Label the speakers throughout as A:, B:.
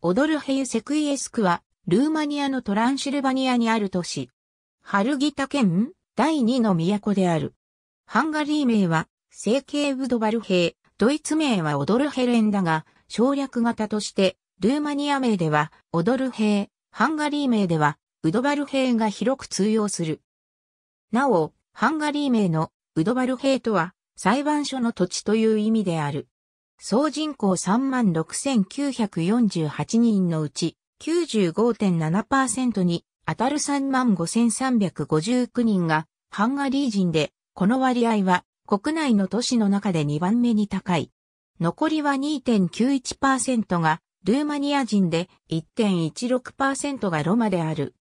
A: オドルヘユ・セクイエスクは、ルーマニアのトランシルバニアにある都市。ハルギタ県第二の都である。ハンガリー名は、聖系ウドバルヘイ、ドイツ名はオドルヘレンだが、省略型として、ルーマニア名では、オドルヘイ、ハンガリー名では、ウドバルヘイが広く通用する。なお、ハンガリー名のウドバルヘイとは、裁判所の土地という意味である。総人口36,948人のうち95.7%に当たる35,359人がハンガリー人で、この割合は国内の都市の中で2番目に高い。残りは2.91%がルーマニア人で1.16%がロマである。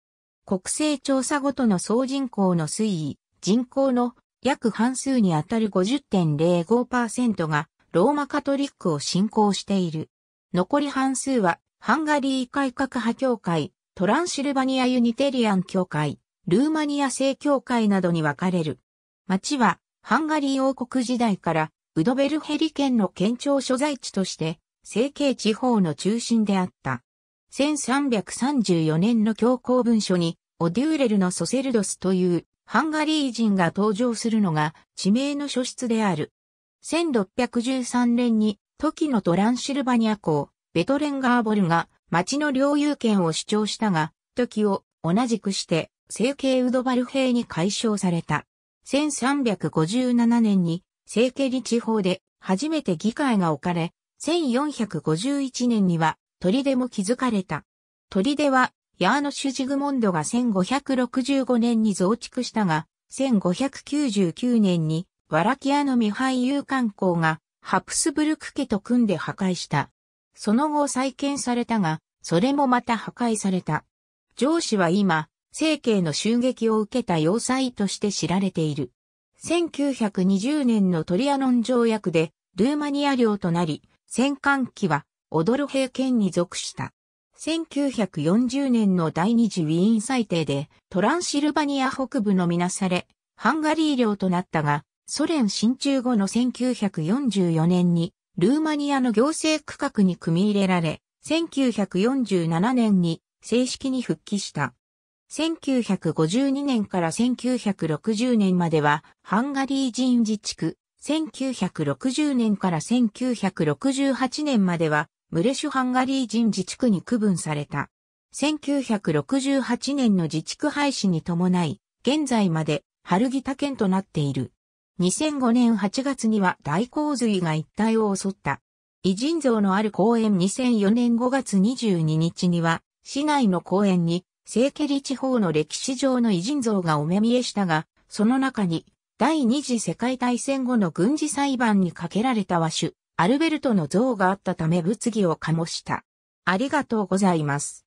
A: 国勢調査ごとの総人口の推移、人口の約半数にあたる50.05%がローマカトリックを信仰している。残り半数は、ハンガリー改革派教会、トランシルバニアユニテリアン教会、ルーマニア正教会などに分かれる。町は、ハンガリー王国時代から、ウドベルヘリ県の県庁所在地として、成形地方の中心であった。1334年の教皇文書に、オデューレルのソセルドスというハンガリー人が登場するのが地名の書出である。1613年に、時のトランシルバニア公、ベトレンガーボルが、町の領有権を主張したが、時を同じくして、成系ウドバル兵に解消された。1357年に、成系リ地方で、初めて議会が置かれ、1451年には、砦も築かれた。砦は、ヤーノシュ・ジグモンドが1565年に増築したが、1599年にワラキアのミハイユ観光がハプスブルク家と組んで破壊した。その後再建されたが、それもまた破壊された。上司は今、政経の襲撃を受けた要塞として知られている。1920年のトリアノン条約で、ルーマニア領となり、戦艦機は、オドル平県に属した。1940年の第二次ウィーン裁定で、トランシルバニア北部のみなされ、ハンガリー領となったが、ソ連進駐後の1944年に、ルーマニアの行政区画に組み入れられ、1947年に正式に復帰した。1952年から1960年までは、ハンガリー人自治区、1960年から1968年までは、ムレシュハンガリー人自治区に区分された。1968年の自治区廃止に伴い、現在まで、ハルギタ県となっている。2005年8月には大洪水が一帯を襲った。偉人像のある公園2004年5月22日には、市内の公園に、聖ケリ地方の歴史上の偉人像がお目見えしたが、その中に、第二次世界大戦後の軍事裁判にかけられた和種、アルベルトの像があったため物議を醸した。ありがとうございます。